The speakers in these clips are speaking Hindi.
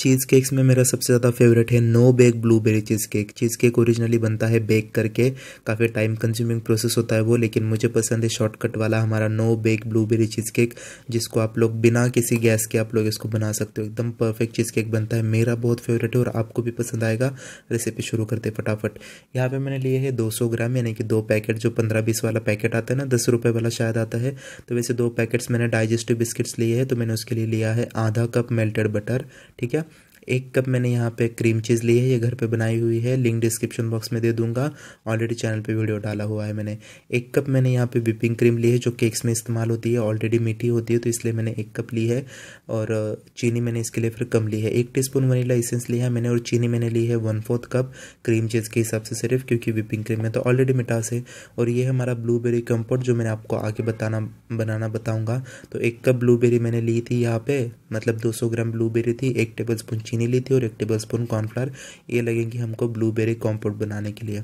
चीज़ केक्स में मेरा सबसे ज़्यादा फेवरेट है no bake blueberry cheese cake cheese cake originally बनता है बेक करके काफ़ी टाइम कंज्यूमिंग प्रोसेस होता है वो लेकिन मुझे पसंद है शॉर्टकट वाला हमारा no bake blueberry cheese cake जिसको आप लोग बिना किसी गैस के आप लोग इसको बना सकते हो एकदम परफेक्ट चीज़ केक बनता है मेरा बहुत फेवरेट है और आपको भी पसंद आएगा रेसिपी शुरू करते फटाफट यहाँ पर मैंने लिए है दो ग्राम यानी कि दो पैकेट जो पंद्रह बीस वाला पैकेट आता है ना दस रुपये वाला शायद आता है तो वैसे दो पैकेट्स मैंने डाइजेस्टिव बिस्किट्स लिए है तो मैंने उसके लिए लिया है आधा कप मेल्टेड बटर ठीक है एक कप मैंने यहाँ पे क्रीम चीज़ ली है ये घर पे बनाई हुई है लिंक डिस्क्रिप्शन बॉक्स में दे दूंगा ऑलरेडी चैनल पे वीडियो डाला हुआ है मैंने एक कप मैंने यहाँ पे विपिंग क्रीम ली है जो केक्स में इस्तेमाल होती है ऑलरेडी मीठी होती है तो इसलिए मैंने एक कप ली है और चीनी मैंने इसके लिए फिर कम ली है एक टी स्पून वनीला इसेंस लिया है मैंने और चीनी मैंने ली है one fourth cup cream cheese के हिसाब से सिर्फ क्योंकि विपिंग क्रीम में तो ऑलरेडी मिठास है और ये हमारा ब्लूबेरी कम्पोट जो मैंने आपको आगे बताना बनाना बताऊँगा तो एक कप ब्लूबेरी मैंने ली थी यहाँ पे मतलब दो ग्राम ब्लूबेरी थी एक टेबल स्पून चीनी चीनी ली थी और एक टेबल स्पून कॉर्नफ्लावर ये लगेंगे हमको ब्लूबेरी कॉम्पोट बनाने के लिए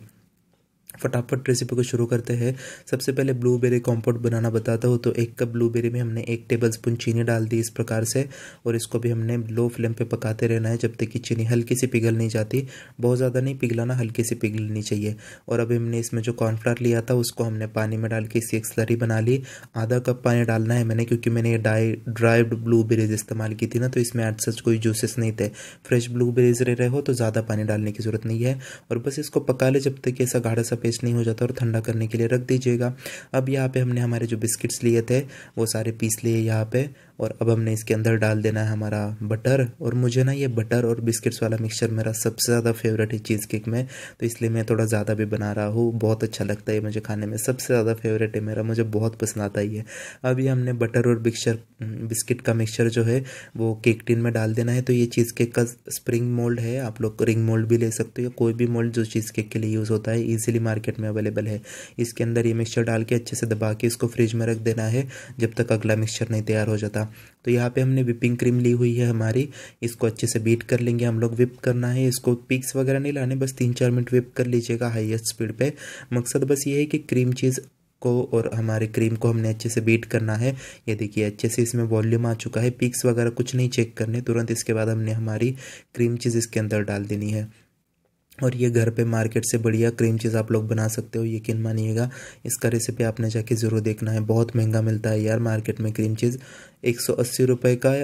फटाफट रेसिपी को शुरू करते हैं सबसे पहले ब्लूबेरी कॉम्पोट बनाना बताता हूँ तो एक कप ब्लूबेरी में हमने एक टेबल स्पून चीनी डाल दी इस प्रकार से और इसको भी हमने लो फ्लेम पे पकाते रहना है जब तक कि चीनी हल्की सी पिघल नहीं जाती बहुत ज़्यादा नहीं पिघलाना हल्की सी पिघलनी चाहिए और अभी हमने इसमें जो कॉर्नफ्लावर लिया था उसको हमने पानी में डाल के इसकी एक स्लरी बना ली आधा कप पानी डालना है मैंने क्योंकि मैंने ये डाई ड्राइड ब्लूबेरीज इस्तेमाल की थी ना तो इसमें एड सच कोई जूसेस नहीं थे फ्रेश ब्लूबेरीज रह रहे हो तो ज़्यादा पानी डालने की ज़रूरत नहीं है और बस इसको पका ले जब तक ऐसा गाढ़ा सा पेस्ट नहीं हो जाता और ठंडा करने के लिए रख दीजिएगा अब यहाँ पे हमने हमारे जो बिस्किट्स लिए थे वो सारे पीस लिए यहाँ पे और अब हमने इसके अंदर डाल देना है हमारा बटर और मुझे ना ये बटर और बिस्किट्स वाला मिक्सचर मेरा सबसे ज़्यादा फेवरेट है चीज़ केक में तो इसलिए मैं थोड़ा ज़्यादा भी बना रहा हूँ बहुत अच्छा लगता है मुझे खाने में सबसे ज़्यादा फेवरेट है मेरा मुझे बहुत पसंद आता ही है अब ये हमने बटर और मिक्सचर बिस्किट का मिक्सचर जो है वो केक टिन में डाल देना है तो ये चीज़ केक का स्प्रिंग मोल्ड है आप लोग रिंग मोल्ड भी ले सकते हो या कोई भी मोल्ड जो चीज़ केक के लिए यूज़ होता है ईजिली मार्केट में अवेलेबल है इसके अंदर ये मिक्सचर डाल के अच्छे से दबा के इसको फ्रिज में रख देना है जब तक अगला मिक्सचर नहीं तैयार हो जाता तो यहाँ पे हमने विपिंग क्रीम ली हुई है हमारी इसको अच्छे से बीट कर लेंगे हम लोग विप करना है इसको पिक्स वगैरह नहीं लाने बस तीन चार मिनट विप कर लीजिएगा हाईएस्ट स्पीड पे मकसद बस ये है कि क्रीम चीज़ को और हमारे क्रीम को हमने अच्छे से बीट करना है ये देखिए अच्छे से इसमें वॉल्यूम आ चुका है पिक्स वगैरह कुछ नहीं चेक करने तुरंत इसके बाद हमने हमारी क्रीम चीज़ इसके अंदर डाल देनी है और ये घर पे मार्केट से बढ़िया क्रीम चीज़ आप लोग बना सकते हो यकीन मानिएगा इसका रेसिपी आपने जाके ज़रूर देखना है बहुत महंगा मिलता है यार मार्केट में क्रीम चीज़ एक सौ अस्सी रुपये का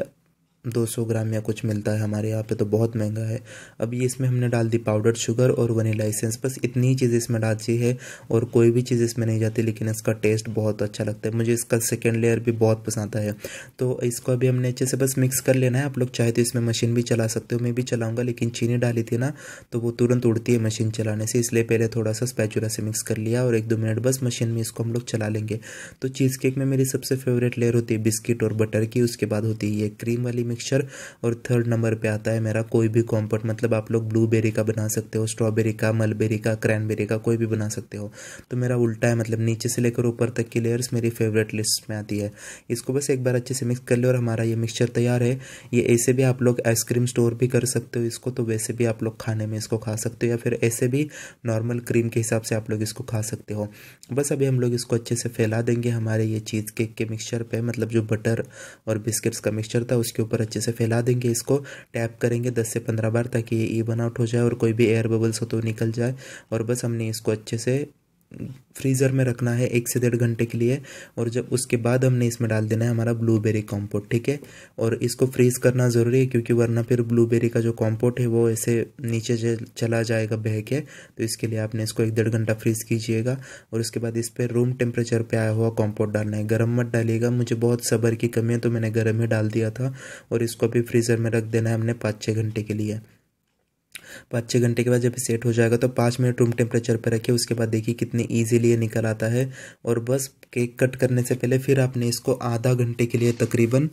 200 ग्राम या कुछ मिलता है हमारे यहाँ पे तो बहुत महंगा है अब ये इसमें हमने डाल दी पाउडर शुगर और वनीला एसेंस बस इतनी ही चीज़ इसमें डालती है और कोई भी चीज़ इसमें नहीं जाती लेकिन इसका टेस्ट बहुत अच्छा लगता है मुझे इसका सेकेंड लेयर भी बहुत पसंद आता है तो इसको अभी हमने अच्छे से बस मिक्स कर लेना है आप लोग चाहे तो इसमें मशीन भी चला सकते हो मैं भी चलाऊँगा लेकिन चीनी डाली थी ना तो वो तुरंत उड़ती है मशीन चलाने से इसलिए पहले थोड़ा सा स्पैचुला से मिक्स कर लिया और एक दो मिनट बस मशीन में इसको हम लोग चला लेंगे तो चीज़ केक में मेरी सबसे फेवरेट लेयर होती है बिस्किट और बटर की उसके बाद होती है ये क्रीम वाली मिक्सचर और थर्ड नंबर पे आता है मेरा कोई भी कॉम्पोट मतलब आप लोग ब्लूबेरी का बना सकते हो स्ट्रॉबेरी का मलबेरी का क्रैनबेरी का कोई भी बना सकते हो तो मेरा उल्टा है मतलब नीचे से लेकर ऊपर तक की लेयर्स मेरी फेवरेट लिस्ट में आती है इसको बस एक बार अच्छे से मिक्स कर लो और हमारा ये मिक्सचर तैयार है ये ऐसे भी आप लोग आइसक्रीम स्टोर भी कर सकते हो इसको तो वैसे भी आप लोग खाने में इसको खा सकते हो या फिर ऐसे भी नॉर्मल क्रीम के हिसाब से आप लोग इसको खा सकते हो बस अभी हम लोग इसको अच्छे से फैला देंगे हमारे ये चीज़ केक के मिक्सचर पे मतलब जो बटर और बिस्किट्स का मिक्सचर था उसके ऊपर पर अच्छे से फैला देंगे इसको टैप करेंगे दस से पंद्रह बार ताकि ये बन आउट हो जाए और कोई भी एयर बबल्स हो तो निकल जाए और बस हमने इसको अच्छे से फ्रीज़र में रखना है एक से डेढ़ घंटे के लिए और जब उसके बाद हमने इसमें डाल देना है हमारा ब्लूबेरी कॉम्पोट ठीक है और इसको फ्रीज़ करना ज़रूरी है क्योंकि वरना फिर ब्लूबेरी का जो कॉम्पोट है वो ऐसे नीचे चला जाएगा बह के तो इसके लिए आपने इसको एक डेढ़ घंटा फ्रीज़ कीजिएगा और उसके बाद इस पर रूम टेम्परेचर पर आया हुआ कॉम्पोट डालना है गर्म मत डालिएगा मुझे बहुत सबर की कमी है तो मैंने गर्म ही डाल दिया था और इसको भी फ्रीज़र में रख देना है हमने पाँच छः घंटे के लिए पाँच छः घंटे के बाद जब सेट हो जाएगा तो पाँच मिनट रूम टेम्परेचर पर रखिए उसके बाद देखिए कितने ईजिली ये निकल आता है और बस केक कट करने से पहले फिर आपने इसको आधा घंटे के लिए तकरीबन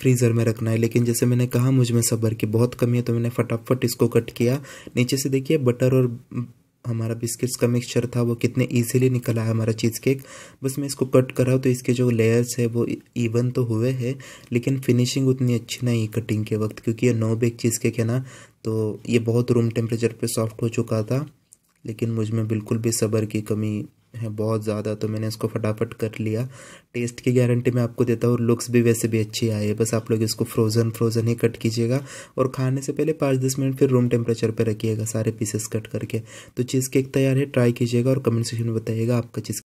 फ्रीज़र में रखना है लेकिन जैसे मैंने कहा मुझ में सब्र की बहुत कमी है तो मैंने फटाफट इसको कट किया नीचे से देखिए बटर और हमारा बिस्किट्स का मिक्सचर था वो कितने इजीली निकल आया हमारा चीज़ केक बस मैं इसको कट करा तो इसके जो लेयर्स है वो इवन तो हुए हैं लेकिन फिनिशिंग उतनी अच्छी नहीं कटिंग के वक्त क्योंकि ये नो बेक चीज़ केक है ना तो ये बहुत रूम टेम्परेचर पे सॉफ्ट हो चुका था लेकिन मुझ में बिल्कुल भी सब्र की कमी हैं बहुत ज़्यादा तो मैंने इसको फटाफट कर लिया टेस्ट की गारंटी मैं आपको देता हूँ और लुक्स भी वैसे भी अच्छी आई है बस आप लोग इसको फ्रोज़न फ्रोज़न ही कट कीजिएगा और खाने से पहले पाँच दस मिनट फिर रूम टेम्परेचर पर रखिएगा सारे पीसेस कट करके तो चीज़ केक तैयार है ट्राई कीजिएगा और कमेंट सेक्शन में बताइएगा आपका चीज़